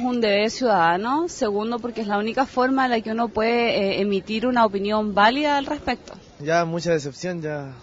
Es un deber ciudadano, segundo porque es la única forma en la que uno puede eh, emitir una opinión válida al respecto. Ya mucha decepción, ya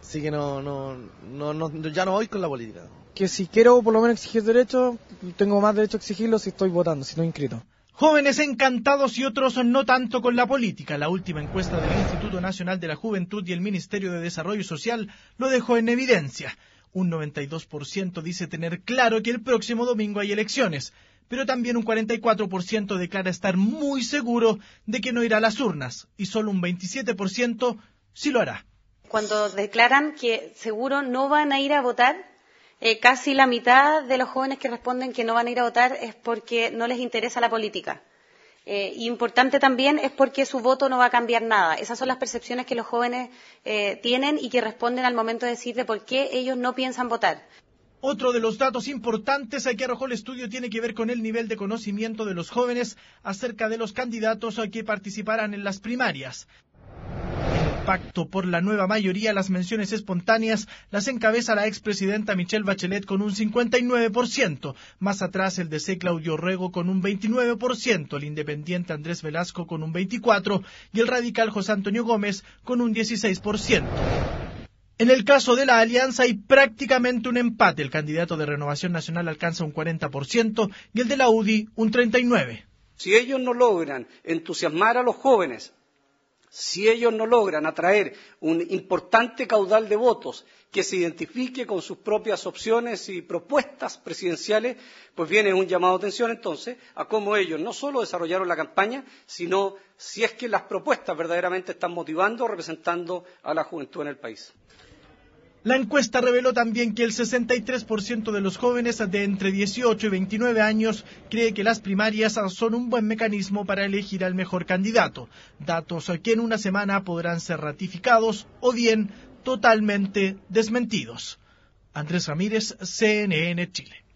Sí que no, no, no, no, ya no voy con la política. Que si quiero por lo menos exigir derechos, tengo más derecho a exigirlo si estoy votando, si no inscrito. Jóvenes encantados y otros no tanto con la política. La última encuesta del Instituto Nacional de la Juventud y el Ministerio de Desarrollo Social lo dejó en evidencia. Un 92% dice tener claro que el próximo domingo hay elecciones pero también un 44% declara estar muy seguro de que no irá a las urnas y solo un 27% sí lo hará. Cuando declaran que seguro no van a ir a votar, eh, casi la mitad de los jóvenes que responden que no van a ir a votar es porque no les interesa la política. Eh, importante también es porque su voto no va a cambiar nada. Esas son las percepciones que los jóvenes eh, tienen y que responden al momento de decir de por qué ellos no piensan votar. Otro de los datos importantes que arrojó el estudio tiene que ver con el nivel de conocimiento de los jóvenes acerca de los candidatos a que participarán en las primarias. Pacto por la nueva mayoría, las menciones espontáneas las encabeza la expresidenta Michelle Bachelet con un 59%, más atrás el C. Claudio Rego con un 29%, el independiente Andrés Velasco con un 24% y el radical José Antonio Gómez con un 16%. En el caso de la alianza hay prácticamente un empate. El candidato de Renovación Nacional alcanza un 40% y el de la UDI un 39%. Si ellos no logran entusiasmar a los jóvenes, si ellos no logran atraer un importante caudal de votos que se identifique con sus propias opciones y propuestas presidenciales, pues viene un llamado de atención entonces a cómo ellos no solo desarrollaron la campaña, sino si es que las propuestas verdaderamente están motivando o representando a la juventud en el país. La encuesta reveló también que el 63% de los jóvenes de entre 18 y 29 años cree que las primarias son un buen mecanismo para elegir al mejor candidato, datos que en una semana podrán ser ratificados o bien totalmente desmentidos. Andrés Ramírez, CNN Chile.